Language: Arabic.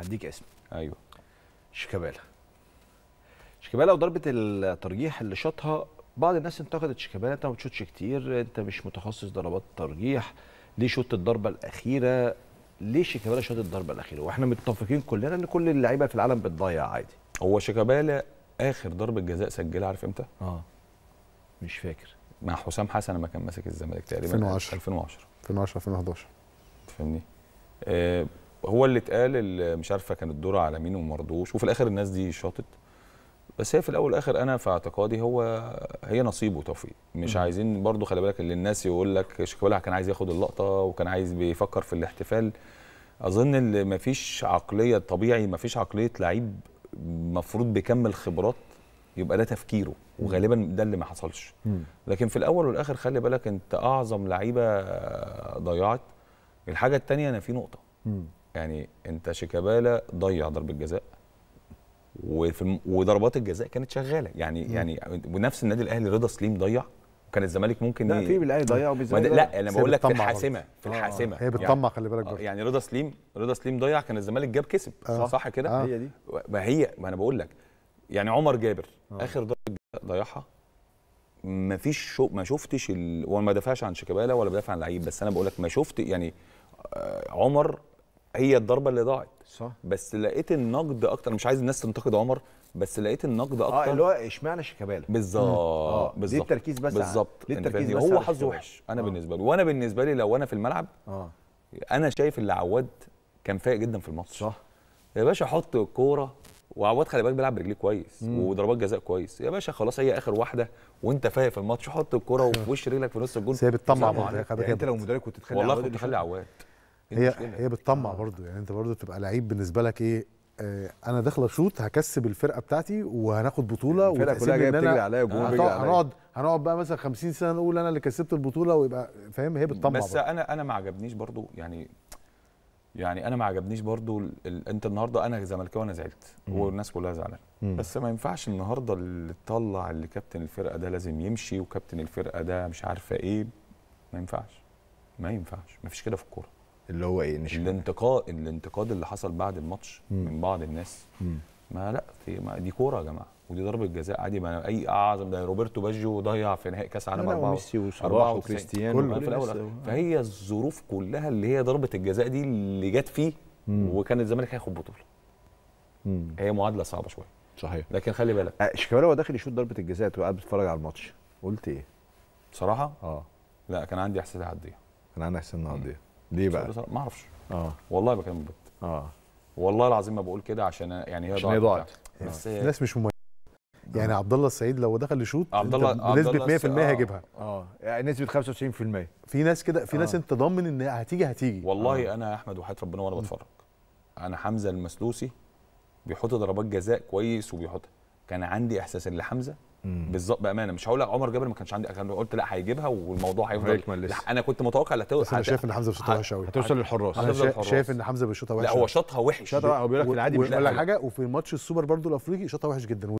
هديك اسم ايوه شيكابالا شيكابالا وضربه الترجيح اللي شاطها بعض الناس انتقدت شيكابالا انت ما بتشوطش كتير انت مش متخصص ضربات الترجيح ليه شوت الضربه الاخيره ليه شيكابالا شاط الضربه الاخيره واحنا متفقين كلنا ان كل اللعيبه في العالم بتضيع عادي هو شيكابالا اخر ضربه جزاء سجلها عارف امتى اه مش فاكر مع حسام حسن لما كان ماسك الزمالك تقريبا 2010 2010 2010 2011 فاهمني؟ آه هو اللي اتقال اللي مش عارفه كان الدور على مين وما رضوش وفي الاخر الناس دي شاطت بس هي في الاول والاخر انا في اعتقادي هو هي نصيبه توفيق مش م. عايزين برضو خلي بالك اللي الناس يقول لك شيكابالا كان عايز ياخد اللقطه وكان عايز بيفكر في الاحتفال اظن اللي مفيش عقليه طبيعي مفيش عقليه لعيب مفروض بكم الخبرات يبقى ده تفكيره وغالبا ده اللي ما حصلش لكن في الاول والاخر خلي بالك انت اعظم لعيبه ضيعت الحاجه الثانيه انا في نقطه يعني انت شيكابالا ضيع ضربه جزاء وفي وضربات الجزاء كانت شغاله يعني مم. يعني ونفس النادي الاهلي رضا سليم ضيع وكان الزمالك ممكن لا في بالاهلي ضيع وبالزمالك لا انا بقول لك في الحاسمه في آه، الحاسمه آه هي يعني بتطمع يعني خلي بالك برضه يعني رضا سليم رضا سليم ضيع كان الزمالك جاب كسب آه. صح كده آه. هي دي ما هي ما انا بقول لك يعني عمر جابر آه. اخر ضربه جزاء ضيعها ما فيش شو ما شفتش ال... وما دافعش عن شيكابالا ولا بدافع عن لعيب بس انا بقول لك ما شفت يعني آه، عمر هي الضربه اللي ضاعت صح بس لقيت النقد اكتر مش عايز الناس تنتقد عمر بس لقيت النقد آه، اكتر اه اللي هو اشمعنى شيكابالا بالظبط آه. بالظبط ليه التركيز بس بالظبط ليه التركيز بس هو حظه وحش انا آه. بالنسبه له وانا بالنسبه لي لو انا في الملعب آه. انا شايف اللي عواد كان فايق جدا في الماتش صح يا باشا حط الكوره وعواد خلي بالك بيلعب برجليه كويس مم. وضربات جزاء كويس يا باشا خلاص هي اخر واحده وانت فايق في الماتش حط الكوره وفي وش رجلك في نص الجون سيب الطمع يعني انت لو مدرب كنت تخلي والله كنت تخلي عواد هي هي بتطمع آه. برضو يعني انت برضو تبقى لعيب بالنسبه لك ايه آه انا داخله شوط هكسب الفرقه بتاعتي وهناخد بطوله الفرقه كلها جايه بتجري عليا وجون بيجري عليا هنقعد هنقعد بقى مثلا 50 سنه نقول انا اللي كسبت البطوله ويبقى فاهم هي بتطمع بس برضو. انا انا ما عجبنيش برضو يعني يعني انا ما عجبنيش برضو ال... انت النهارده انا زملكاوي انا زعلت والناس كلها زعلانه بس ما ينفعش النهارده اللي تطلع اللي كابتن الفرقه ده لازم يمشي وكابتن الفرقه ده مش عارفه ايه ما ينفعش ما ينفعش ما فيش كده في الكوره اللي هو ايه نشوف الانتقاد الانتقاد اللي حصل بعد الماتش مم. من بعض الناس مم. ما لا في ما دي كوره يا جماعه ودي ضربه جزاء عادي ما اي اعظم ده روبرتو باجيو ضيع في نهائي كاس عالم اربعه وميسي وصلاح وكريستيانو في الاول فهي الظروف كلها اللي هي ضربه الجزاء دي اللي جت فيه مم. وكان الزمالك هياخد بطوله هي معادله صعبه شويه صحيح لكن خلي بالك أه، شيكابالا هو داخل يشوط ضربه الجزاء وقاعد بيتفرج على الماتش قلت ايه بصراحه اه لا كان عندي احساس هعديها كان عندي احساس هعديها ليه بقى؟ ما اعرفش اه والله بكلم بجد اه والله العظيم ما بقول كده عشان يعني هي عشان هي ضاعت آه. بس الناس مش مميزه يعني آه. عبد الله السعيد لو دخل يشوط عبد الله بنسبه 100% هيجيبها آه. اه يعني نسبه 95% في ناس كده في آه. ناس انت ضامن ان هتيجي هتيجي والله آه. انا يا احمد وحياه ربنا وانا بتفرج انا حمزه المسلوسي بيحط ضربات جزاء كويس وبيحطها كان عندي احساس ان لحمزه بالظبط بامانه مش هقول لك عمر جابر ما كانش عندي انا قلت لا هيجيبها والموضوع هيفضل انا كنت متوقع لا توصل انا شايف ان حمزه بيشوطها وحش قوي هتوصل للحراس انا شايف, ان حمزه بيشوطها وحش لا هو شاطها وحش شاطها هو بيقول لك العادي مش هقول حاجه وفي ماتش السوبر برضو الافريقي شاطها وحش جدا